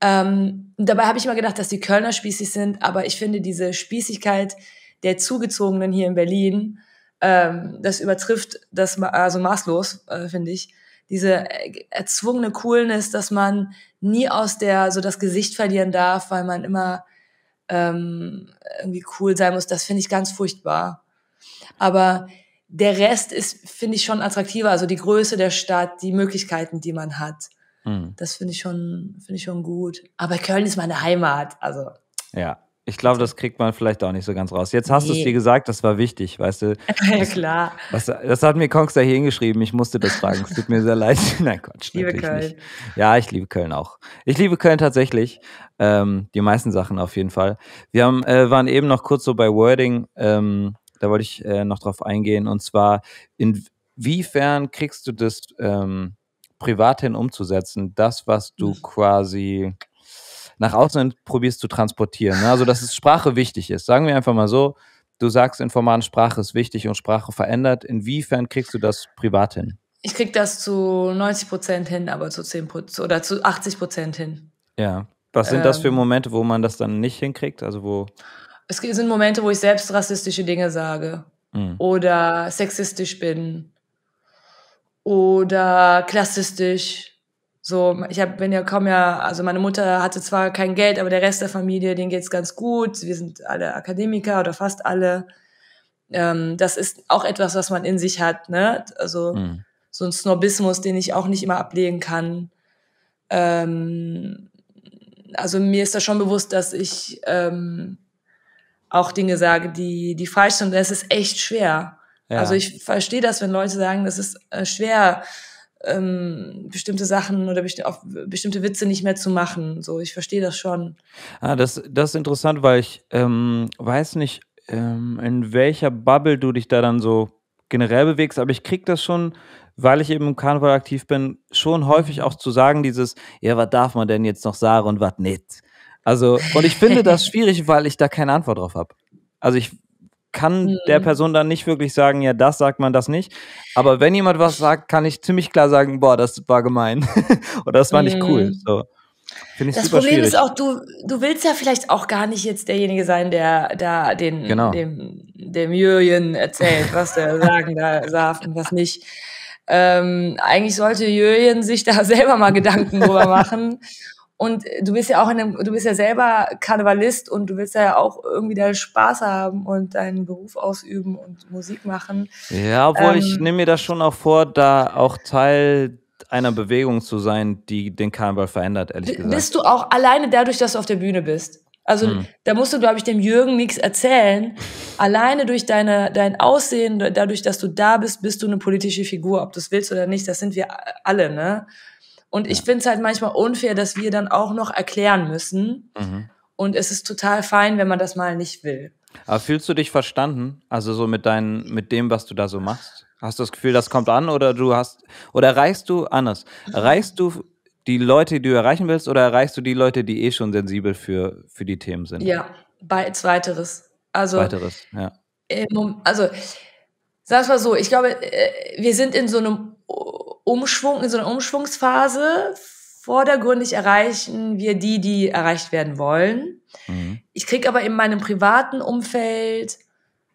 Ähm, dabei habe ich immer gedacht, dass die Kölner spießig sind, aber ich finde diese Spießigkeit der Zugezogenen hier in Berlin, ähm, das übertrifft das ma also maßlos, äh, finde ich. Diese erzwungene Coolness, dass man nie aus der so das Gesicht verlieren darf, weil man immer ähm, irgendwie cool sein muss, das finde ich ganz furchtbar. Aber der Rest ist, finde ich, schon attraktiver. Also die Größe der Stadt, die Möglichkeiten, die man hat. Mhm. Das finde ich schon, finde ich schon gut. Aber Köln ist meine Heimat. Also.
Ja. Ich glaube, das kriegt man vielleicht auch nicht so ganz raus. Jetzt hast nee. du es dir gesagt, das war wichtig, weißt du? *laughs* Ja, klar. Das, das hat mir Kongs da hingeschrieben, ich musste das fragen. Es tut mir sehr leid. *laughs* Nein, Gott, Ich
liebe Köln. Nicht.
Ja, ich liebe Köln auch. Ich liebe Köln tatsächlich. Ähm, die meisten Sachen auf jeden Fall. Wir haben, äh, waren eben noch kurz so bei Wording. Ähm, da wollte ich äh, noch drauf eingehen. Und zwar, inwiefern kriegst du das ähm, privat hin umzusetzen, das, was du mhm. quasi nach außen probierst zu transportieren? Ne? Also, dass es Sprache wichtig ist. Sagen wir einfach mal so, du sagst, informalen Sprache ist wichtig und Sprache verändert. Inwiefern kriegst du das privat hin?
Ich krieg das zu 90 Prozent hin, aber zu 10 oder zu 80 Prozent hin.
Ja. Was sind das für ähm. Momente, wo man das dann nicht hinkriegt? Also wo
es sind Momente, wo ich selbst rassistische Dinge sage mhm. oder sexistisch bin oder klassistisch. So, ich hab, bin ja, kaum ja, also meine Mutter hatte zwar kein Geld, aber der Rest der Familie, denen geht's ganz gut. Wir sind alle Akademiker oder fast alle. Ähm, das ist auch etwas, was man in sich hat, ne? Also mhm. so ein Snobismus, den ich auch nicht immer ablegen kann. Ähm, also mir ist da schon bewusst, dass ich ähm, auch Dinge sage, die, die falsch sind. Es ist echt schwer. Ja. Also ich verstehe das, wenn Leute sagen, das ist äh, schwer, ähm, bestimmte Sachen oder besti bestimmte Witze nicht mehr zu machen. So, ich verstehe das schon.
Ah, das, das ist interessant, weil ich ähm, weiß nicht, ähm, in welcher Bubble du dich da dann so generell bewegst, aber ich kriege das schon, weil ich eben im Karneval aktiv bin, schon häufig mhm. auch zu sagen, dieses, ja, was darf man denn jetzt noch sagen und was nicht? Also, und ich finde das schwierig, weil ich da keine Antwort drauf habe. Also ich kann mhm. der Person dann nicht wirklich sagen, ja, das sagt man, das nicht. Aber wenn jemand was sagt, kann ich ziemlich klar sagen, boah, das war gemein *laughs* oder das war nicht cool. Mhm. So das Problem schwierig. ist auch,
du, du willst ja vielleicht auch gar nicht jetzt derjenige sein, der da den, genau. dem, dem Jürgen erzählt, was der sagen da darf und was nicht. Ähm, eigentlich sollte Jürgen sich da *laughs* selber mal Gedanken drüber machen und du bist ja auch in einem, du bist ja selber Karnevalist und du willst ja auch irgendwie deinen Spaß haben und deinen Beruf ausüben und Musik machen. Ja, obwohl ähm, ich
nehme mir das schon auch vor, da auch Teil einer Bewegung zu sein, die den Karneval verändert, ehrlich gesagt. Bist du
auch alleine dadurch, dass du auf der Bühne bist? Also hm. da musst du, glaube ich, dem Jürgen nichts erzählen. Alleine durch deine, dein Aussehen, dadurch, dass du da bist, bist du eine politische Figur, ob du es willst oder nicht. Das sind wir alle, ne? Und ich ja. finde es halt manchmal unfair, dass wir dann auch noch erklären müssen. Mhm. Und es ist total fein, wenn man das mal nicht will.
Aber fühlst du dich verstanden? Also so mit deinen, mit dem, was du da so machst? Hast du das Gefühl, das kommt an oder du hast oder erreichst du anders? Erreichst du die Leute, die du erreichen willst, oder erreichst du die Leute, die eh schon sensibel für, für die Themen sind? Ja,
bei zweiteres. Also, weiteres, ja. Also, sag's mal so, ich glaube, äh, wir sind in so einem Umschwung, in so einer Umschwungsphase vordergründig erreichen wir die, die erreicht werden wollen. Mhm. Ich kriege aber in meinem privaten Umfeld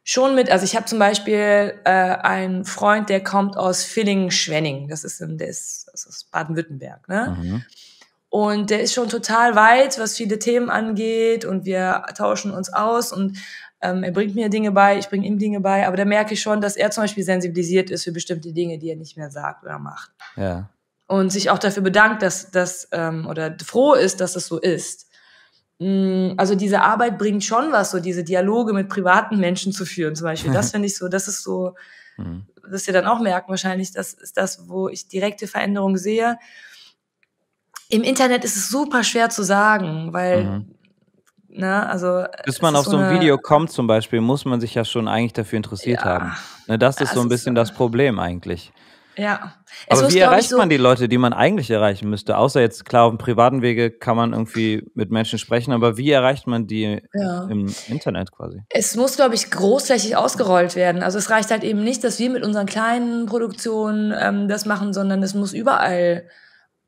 schon mit, also ich habe zum Beispiel äh, einen Freund, der kommt aus Villingen-Schwenning, das ist in das, das ist Baden-Württemberg, ne? Mhm. Und der ist schon total weit, was viele Themen angeht und wir tauschen uns aus und ähm, er bringt mir Dinge bei, ich bringe ihm Dinge bei, aber da merke ich schon, dass er zum Beispiel sensibilisiert ist für bestimmte Dinge, die er nicht mehr sagt oder macht. Ja. Und sich auch dafür bedankt, dass das ähm, oder froh ist, dass das so ist. Mm, also diese Arbeit bringt schon was, so diese Dialoge mit privaten Menschen zu führen, zum Beispiel. Das *laughs* finde ich so, das ist so, mhm. dass ihr dann auch merkt wahrscheinlich, das ist das, wo ich direkte Veränderungen sehe. Im Internet ist es super schwer zu sagen, weil mhm. Ne? Also, Bis man auf so ein Video
kommt zum Beispiel, muss man sich ja schon eigentlich dafür interessiert ja. haben. Ne, das ist das so also ein bisschen so das Problem eigentlich.
Ja. Es Aber wie erreicht so man
die Leute, die man eigentlich erreichen müsste? Außer jetzt, klar, auf dem privaten Wege kann man irgendwie mit Menschen sprechen, aber wie erreicht man die ja. im Internet quasi?
Es muss, glaube ich, großflächig ausgerollt werden. Also es reicht halt eben nicht, dass wir mit unseren kleinen Produktionen ähm, das machen, sondern es muss überall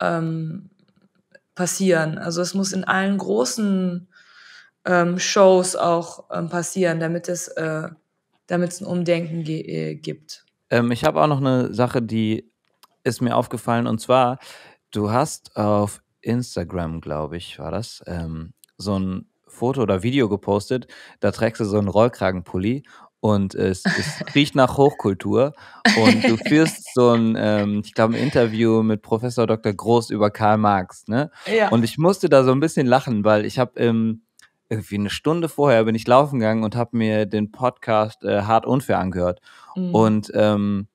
ähm, passieren. Also es muss in allen großen ähm, Shows auch ähm, passieren, damit es, äh, damit es ein Umdenken äh, gibt. Ähm, ich habe auch noch eine Sache, die ist mir aufgefallen und zwar,
du hast auf Instagram, glaube ich, war das, ähm, so ein Foto oder Video gepostet, da trägst du so einen Rollkragenpulli und es, es, *laughs* riecht nach Hochkultur. Und du führst so ein, ähm, ich glaube, ein Interview mit Professor Dr. Groß über Karl Marx. Ne? Ja. Und ich musste da so ein bisschen lachen, weil ich habe im irgendwie eine Stunde vorher bin ich laufen gegangen und habe mir den Podcast äh, Hart Unfair angehört. Mhm. Und ähm,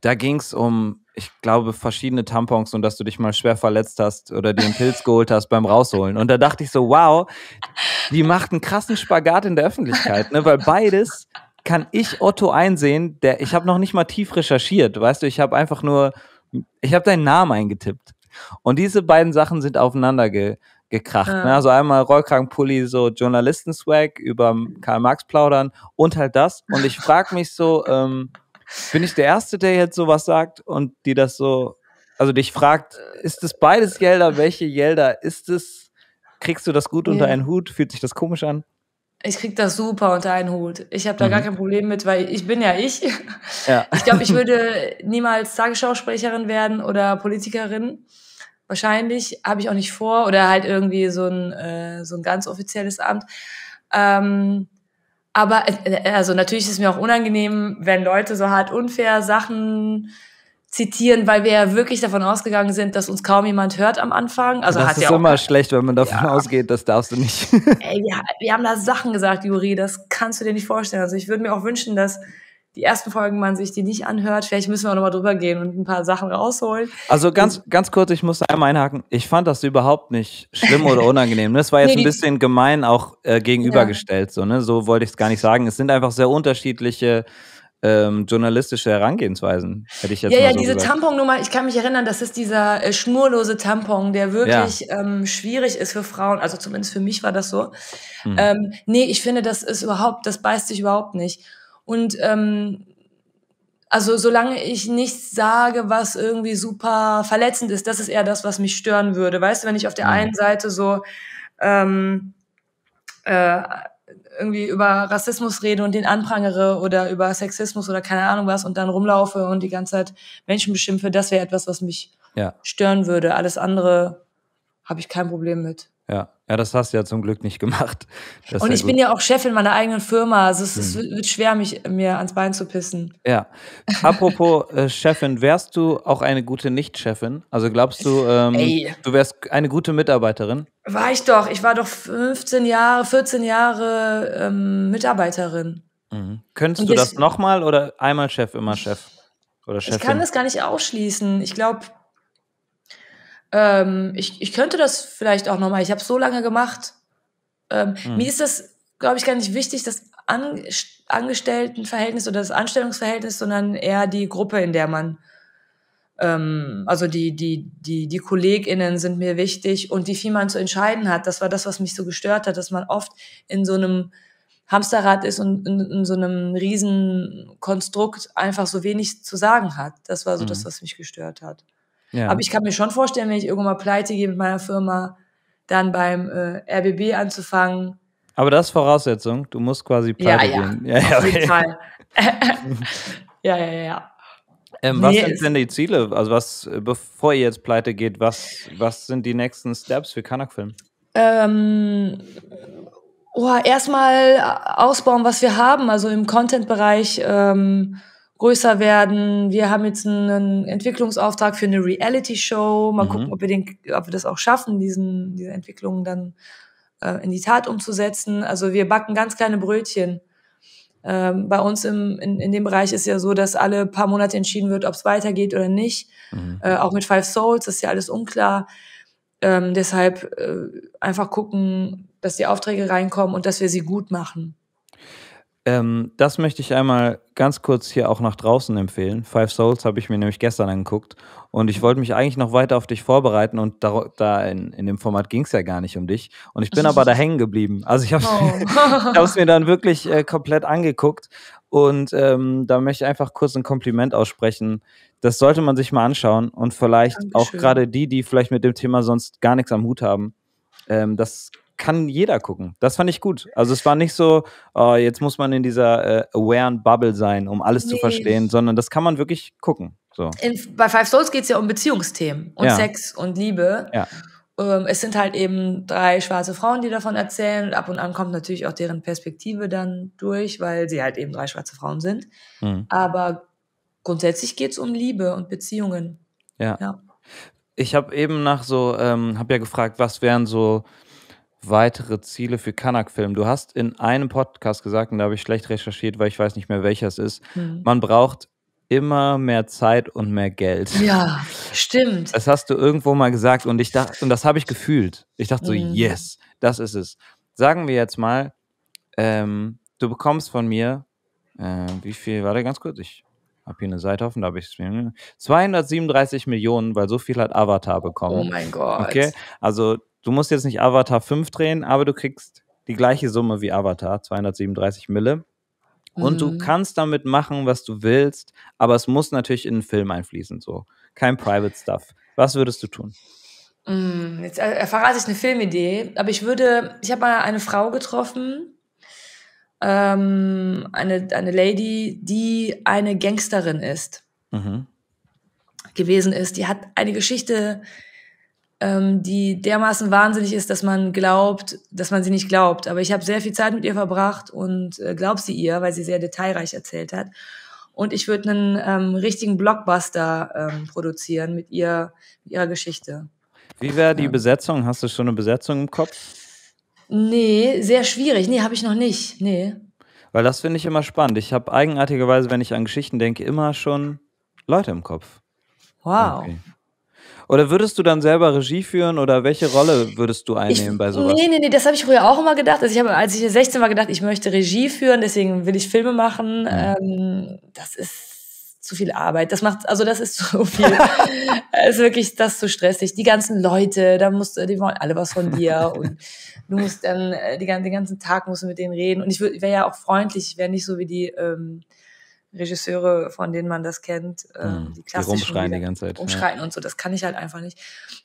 da ging es um, ich glaube, verschiedene Tampons und dass du dich mal schwer verletzt hast oder dir einen Pilz *laughs* geholt hast beim Rausholen. Und da dachte ich so, wow, die macht einen krassen Spagat in der Öffentlichkeit, ne? weil beides kann ich Otto einsehen, der ich habe noch nicht mal tief recherchiert, weißt du, ich habe einfach nur, ich habe deinen Namen eingetippt. Und diese beiden Sachen sind aufeinander ge gekracht. Ne? Ja. Ne? Also einmal Rollkragenpulli, so Journalisten-Swag, über mhm. Karl-Marx plaudern und halt das. Und ich frage mich so, *laughs* ähm, bin ich der Erste, der jetzt sowas sagt und die das so, also dich fragt, äh, ist es beides äh. Gelder? Welche Gelder ist es? Kriegst du das gut unter yeah. einen Hut? Fühlt sich das komisch an?
Ich krieg das super unter einen Hut. Ich habe da mhm. gar kein Problem mit, weil ich bin ja ich. Ja. Ich glaube, ich *laughs* würde niemals Tagesschausprecherin werden oder Politikerin wahrscheinlich. Habe ich auch nicht vor oder halt irgendwie so ein, äh, so ein ganz offizielles Amt. Ähm, aber äh, also natürlich ist es mir auch unangenehm, wenn Leute so hart unfair Sachen zitieren, weil wir ja wirklich davon ausgegangen sind, dass uns kaum jemand hört am Anfang. Also das hat ist ja immer
schlecht, wenn man davon ja. ausgeht, das darfst du nicht.
Ey, ja, wir haben da Sachen gesagt, Juri, das kannst du dir nicht vorstellen. Also ich würde mir auch wünschen, dass die ersten Folgen man sich die nicht anhört. Vielleicht müssen wir nochmal drüber gehen und ein paar Sachen rausholen.
Also ganz, ganz kurz, ich muss einmal einhaken. Ich fand das überhaupt nicht schlimm oder *laughs* unangenehm. Das ne? war jetzt nee, ein bisschen gemein auch äh, gegenübergestellt. Ja. So, ne? so wollte ich es gar nicht sagen. Es sind einfach sehr unterschiedliche ähm, journalistische Herangehensweisen, hätte ich jetzt Ja, ja, so diese
Tamponnummer, ich kann mich erinnern, das ist dieser äh, schnurlose Tampon, der wirklich ja. ähm, schwierig ist für Frauen, also zumindest für mich war das so. Mhm. Ähm, nee, ich finde, das ist überhaupt, das beißt sich überhaupt nicht. Und ähm, also solange ich nichts sage, was irgendwie super verletzend ist, das ist eher das, was mich stören würde. Weißt du, wenn ich auf der mhm. einen Seite so ähm, äh, irgendwie über Rassismus rede und den anprangere oder über Sexismus oder keine Ahnung was und dann rumlaufe und die ganze Zeit Menschen beschimpfe, das wäre etwas, was mich ja. stören würde. Alles andere habe ich kein Problem mit.
Ja. Ja, das hast du ja zum Glück nicht gemacht. Das und ich ja bin ja
auch Chefin meiner eigenen Firma. Also es, hm. wird schwer, mich mir ans Bein zu pissen.
Ja. Apropos äh, Chefin, wärst du auch eine gute Nicht-Chefin? Also glaubst du, ähm, du wärst eine gute Mitarbeiterin?
War ich doch. Ich war doch 15 Jahre, 14 Jahre ähm, Mitarbeiterin.
Mhm. Könntest und du das nochmal oder einmal Chef, immer Chef? Oder Chefin? Ich kann das
gar nicht ausschließen. Ich glaube, ähm, ich, ich könnte das vielleicht auch nochmal. Ich habe so lange gemacht. Ähm, hm. Mir ist das, glaube ich, gar nicht wichtig, das An Angestelltenverhältnis oder das Anstellungsverhältnis, sondern eher die Gruppe, in der man ähm, also die, die, die, die KollegInnen sind mir wichtig und wie viel man zu entscheiden hat. Das war das, was mich so gestört hat, dass man oft in so einem Hamsterrad ist und in, in so einem Riesenkonstrukt einfach so wenig zu sagen hat. Das war so mhm. das, hm. was mich gestört hat. Ja. Aber ich kann mir schon vorstellen, wenn ich irgendwann mal pleite gehe mit meiner Firma, dann beim äh, RBB anzufangen.
Aber das ist Voraussetzung. Du musst quasi pleite ja, ja. gehen. *laughs* Ja, ja, auf jeden okay. Fall.
*laughs* ja, ja, ja. Ähm, was nee, sind
denn die Ziele? Also was, äh, bevor ihr jetzt pleite geht, was, was sind die nächsten Steps für Kanak-Film?
Ähm, oh, erstmal ausbauen, was wir haben. Also im Content-Bereich ähm, größer werden. Wir haben jetzt einen Entwicklungsauftrag für eine Reality-Show. Mal mhm. gucken, ob wir, den, ob wir das auch schaffen, diesen, diese Entwicklungen dann äh, in die Tat umzusetzen. Also wir backen ganz kleine Brötchen. Ähm, bei uns im, in, in dem Bereich ist ja so, dass alle paar Monate entschieden wird, ob es weitergeht oder nicht. Mhm. Äh, auch mit Five Souls ist ja alles unklar. Ähm, deshalb äh, einfach gucken, dass die Aufträge reinkommen und dass wir sie gut machen.
Ähm, das möchte ich einmal ganz kurz hier auch nach draußen empfehlen. Five Souls habe ich mir nämlich gestern angeguckt und ich wollte mich eigentlich noch weiter auf dich vorbereiten und da, da in, in, dem Format ging es ja gar nicht um dich. Und ich bin also, aber da hängen geblieben. Also ich habe es oh. *laughs* mir dann wirklich äh, komplett angeguckt und ähm, da möchte ich einfach kurz ein Kompliment aussprechen. Das sollte man sich mal anschauen und vielleicht Dankeschön. auch gerade die, die vielleicht mit dem Thema sonst gar nichts am Hut haben. Ähm, das kann jeder gucken. Das fand ich gut. Also es war nicht so, äh, jetzt muss man in dieser äh, awaren Bubble sein, um alles nee. zu verstehen, sondern das kann man wirklich gucken. So.
In, bei Five Souls geht es ja um Beziehungsthemen und ja. Sex und Liebe. Ja. Ähm, es sind halt eben drei schwarze Frauen, die davon erzählen. Und ab und an kommt natürlich auch deren Perspektive dann durch, weil sie halt eben drei schwarze Frauen sind. Mhm. Aber grundsätzlich geht es um Liebe und Beziehungen. Ja. ja.
Ich habe eben nach so, ähm, habe ja gefragt, was wären so weitere Ziele für Kanak-Film? Du hast in einem Podcast gesagt, und da habe ich schlecht recherchiert, weil ich weiß nicht mehr, welcher es ist, mhm. man braucht immer mehr Zeit und mehr Geld. Ja,
stimmt.
Das hast du irgendwo mal gesagt und ich dachte, und das habe ich gefühlt. Ich dachte so, hm. yes, das ist es. Sagen wir jetzt mal, ähm, du bekommst von mir, äh, wie viel, warte ganz kurz, ich habe hier eine Seite offen, da habe ich 237 Millionen, weil so viel hat Avatar bekommen. Oh mein Gott. Okay, also du musst jetzt nicht Avatar 5 drehen, aber du kriegst die gleiche Summe wie Avatar, 237 Mille. Und mhm. du kannst damit machen, was du willst, aber es muss natürlich in den Film einfließen, so. Kein Private Stuff. Was würdest du tun?
Mm, jetzt äh, verrate ich eine Filmidee, aber ich würde, ich habe mal eine Frau getroffen, ähm, eine, eine Lady, die eine Gangsterin ist, mhm. gewesen ist. Die hat eine Geschichte ähm, die dermaßen wahnsinnig ist, dass man glaubt, dass man sie nicht glaubt. Aber ich habe sehr viel Zeit mit ihr verbracht und äh, glaub sie ihr, weil sie sehr detailreich erzählt hat. Und ich würde einen ähm, richtigen Blockbuster ähm, produzieren mit, ihr, mit ihrer Geschichte.
Wie wäre die ja. Besetzung? Hast du schon eine Besetzung im Kopf?
Nee, sehr schwierig. Nee, habe ich noch nicht. Nee.
Weil das finde ich immer spannend. Ich habe eigenartigerweise, wenn ich an Geschichten denke, immer schon Leute im Kopf. Wow. Okay. Oder würdest du dann selber Regie führen oder welche Rolle würdest du einnehmen ich, bei sowas? Nee,
nee, nee, das habe ich früher auch immer gedacht. Also ich hab, als ich 16 war, gedacht, ich möchte Regie führen, deswegen will ich Filme machen. Mhm. Ähm, das ist zu viel Arbeit. Das macht, also das ist *laughs* zu viel. das ist wirklich das zu stressig. Die ganzen Leute, da musst du, die wollen alle was von dir und du musst dann äh, die, den ganzen Tag musst du mit denen reden. Und ich, ich wäre ja auch freundlich, ich wäre nicht so wie die. Ähm, Regisseure, von denen man das kennt, äh, mhm. die klassischen. Die rumschreien die, ganze Zeit. Rumschreien ja. und so, das kann ich halt einfach nicht.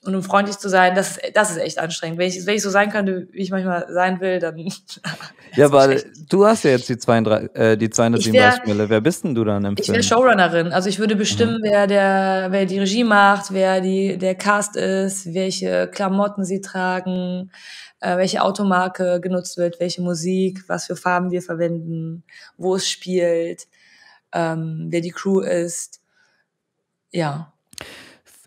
Und um freundlich zu sein, das ist, das ist echt anstrengend. Wenn ich, wenn ich so sein könnte, wie ich manchmal sein will, dann. *laughs*
ja, aber du hast ja jetzt die, 32, äh, die 237 Mille. Wer bist denn du dann im Film? Ich wäre
Showrunnerin. Also ich würde bestimmen, mhm. wer, der, wer die Regie macht, wer die, der Cast ist, welche Klamotten sie tragen, äh, welche Automarke genutzt wird, welche Musik, was für Farben wir verwenden, wo es spielt ähm, wer die Crew ist. Ja.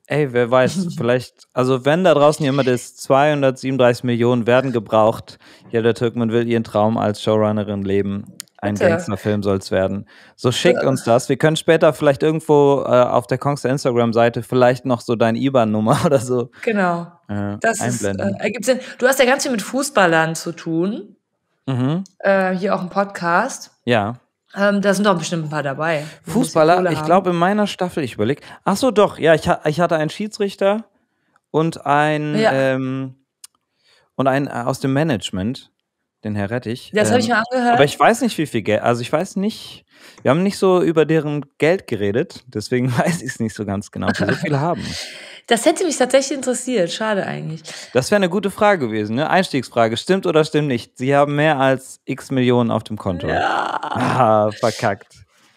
Ey, wer weiß, *laughs* vielleicht, also wenn da draußen jemand ist, 237 Millionen werden gebraucht. Jelda Türkmann will ihren Traum als Showrunnerin leben. Ein Gangsterfilm soll es werden. So schickt uns das. Wir können später vielleicht irgendwo äh, auf der Kongster Instagram-Seite vielleicht noch so dein IBAN-Nummer *laughs* oder so. Genau. Äh, das einblenden. Ist, äh,
ergibt Sinn. Du hast ja ganz viel mit Fußballern zu tun. Mhm. Äh, hier auch ein Podcast. Ja. Ähm, da sind doch bestimmt ein paar dabei. Fußballer, ich glaube
in meiner Staffel, ich überlege. Ach so, doch, ja, ich, ich hatte einen Schiedsrichter und einen, ja. ähm, und einen äh, aus dem Management, den Herr Rettich. Das ähm, habe ich mir ähm, angehört. Aber ich weiß nicht, wie viel Geld, also ich weiß nicht, wir haben nicht so über deren Geld geredet, deswegen *laughs* weiß ich es nicht so ganz genau, wie so *laughs* viele haben.
Das hätte mich tatsächlich interessiert. Schade eigentlich.
Das wäre eine gute Frage gewesen, ne? Einstiegsfrage. Stimmt oder stimmt nicht? Sie haben mehr als x Millionen auf dem Konto. Ja. Ah, verkackt.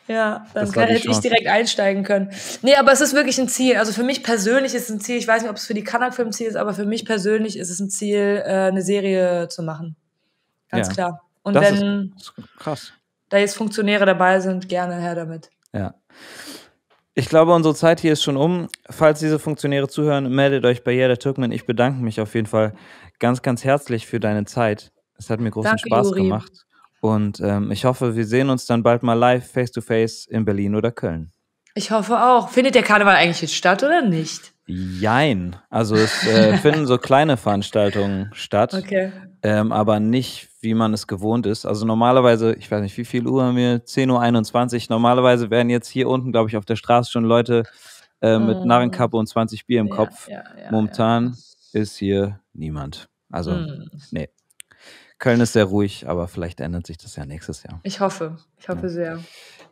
Ja, dann kann, hätte ich direkt einsteigen können. Nee, aber es ist wirklich ein Ziel. Also für mich persönlich ist es ein Ziel. Ich weiß nicht, ob es für die Kanak-Film ein Ziel ist, aber für mich persönlich ist es ein Ziel, äh, eine Serie zu machen. Ganz ja. klar. Und das wenn da jetzt Funktionäre dabei sind, gerne her damit.
Ja. Ich glaube, unsere Zeit hier ist schon um. Falls diese Funktionäre zuhören, meldet euch bei Jeder Türkmen. Ich bedanke mich auf jeden Fall ganz, ganz herzlich für deine Zeit. Es hat mir großen Danke, Spaß Juri. gemacht. Und ähm, ich hoffe, wir sehen uns dann bald mal live, face to face in Berlin oder Köln.
Ich hoffe auch. Findet der Karneval eigentlich jetzt statt oder nicht?
Jein. Also es äh, finden so kleine Veranstaltungen statt, okay. ähm, aber nicht wie man es gewohnt ist. Also normalerweise, ich weiß nicht, wie viel Uhr haben wir? 10.21 Uhr. Normalerweise werden jetzt hier unten, glaube ich, auf der Straße schon Leute äh, mit mm. Narrenkappe und 20 Bier im ja, Kopf. Ja, ja, Momentan ist hier niemand. Also, mm. nee. Köln ist sehr ruhig, aber vielleicht ändert sich das ja nächstes Jahr.
Ich hoffe. Ich hoffe sehr.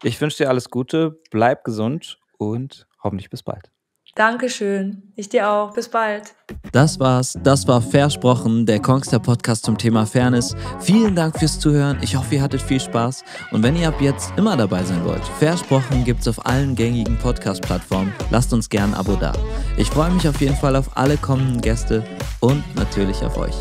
Ich wünsche dir alles Gute, bleib gesund und hoffentlich bis bald.
Dankeschön. Ich dir auch. Bis bald.
Das war's. Das war Versprochen, der Kongster Podcast zum Thema Fairness. Vielen Dank fürs Zuhören. Ich hoffe, ihr hattet viel Spaß. Und wenn ihr ab jetzt immer dabei sein wollt, Versprochen gibt's auf allen gängigen Podcast-Plattformen. Lasst uns gern ein Abo da. Ich freue mich auf jeden Fall auf alle kommenden Gäste und natürlich auf euch.